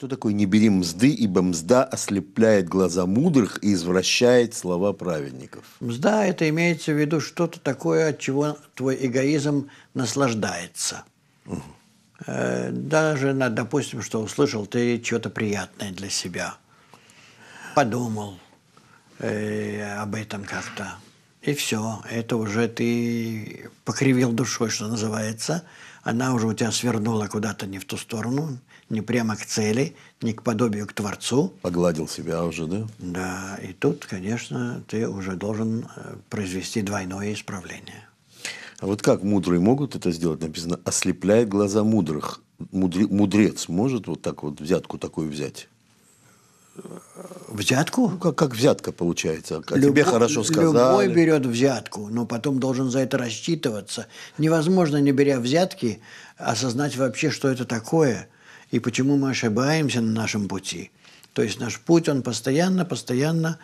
Что такое «не бери мзды, ибо мзда ослепляет глаза мудрых и извращает слова праведников»? Мзда – это имеется в виду что-то такое, от чего твой эгоизм наслаждается. Э, даже, допустим, что услышал ты что-то приятное для себя, подумал э, об этом как-то, и все. Это уже ты покривил душой, что называется. Она уже у тебя свернула куда-то не в ту сторону, не прямо к цели, не к подобию к Творцу. Погладил себя уже, да? Да, и тут, конечно, ты уже должен э, произвести двойное исправление. А вот как мудрые могут это сделать? Написано, ослепляет глаза мудрых. Мудри, мудрец может вот так вот взятку такую взять? Взятку? Ну, как, как взятка получается. А Любо, тебе хорошо сказали. Любой берет взятку, но потом должен за это рассчитываться. Невозможно, не беря взятки, осознать вообще, что это такое – и почему мы ошибаемся на нашем пути. То есть наш путь, он постоянно, постоянно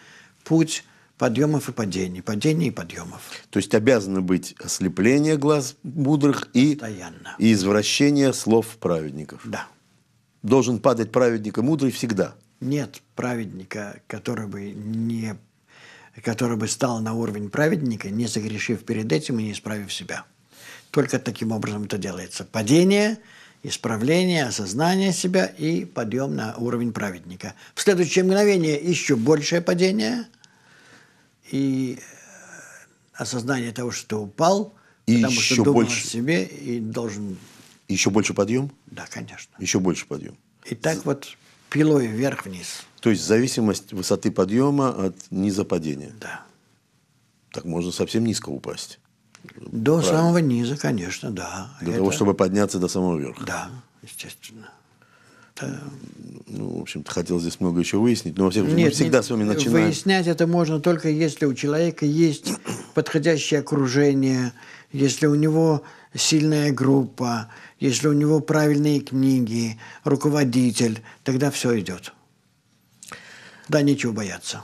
путь подъемов и падений, падений и подъемов. То есть обязаны быть ослепление глаз мудрых и, постоянно. и извращение слов праведников. Да. Должен падать праведник и мудрый всегда. Нет праведника, который бы не который бы стал на уровень праведника, не согрешив перед этим и не исправив себя. Только таким образом это делается. Падение – исправление, осознание себя и подъем на уровень праведника. В следующее мгновение еще большее падение и э, осознание того, что упал, и потому еще что думал о себе и должен... Еще больше подъем? Да, конечно. Еще больше подъем. И так вот пилой вверх-вниз. То есть зависимость высоты подъема от низа падения. Да. Так можно совсем низко упасть. До Правильно. самого низа, конечно, да. Для Это... того, чтобы подняться до самого верха. Да, естественно. Это... Ну, в общем-то, хотел здесь много еще выяснить, но во всех случае, всегда нет, с вами начинаю. Выяснять это можно только если у человека есть подходящее окружение, если у него сильная группа, если у него правильные книги, руководитель, тогда все идет. Да, нечего бояться.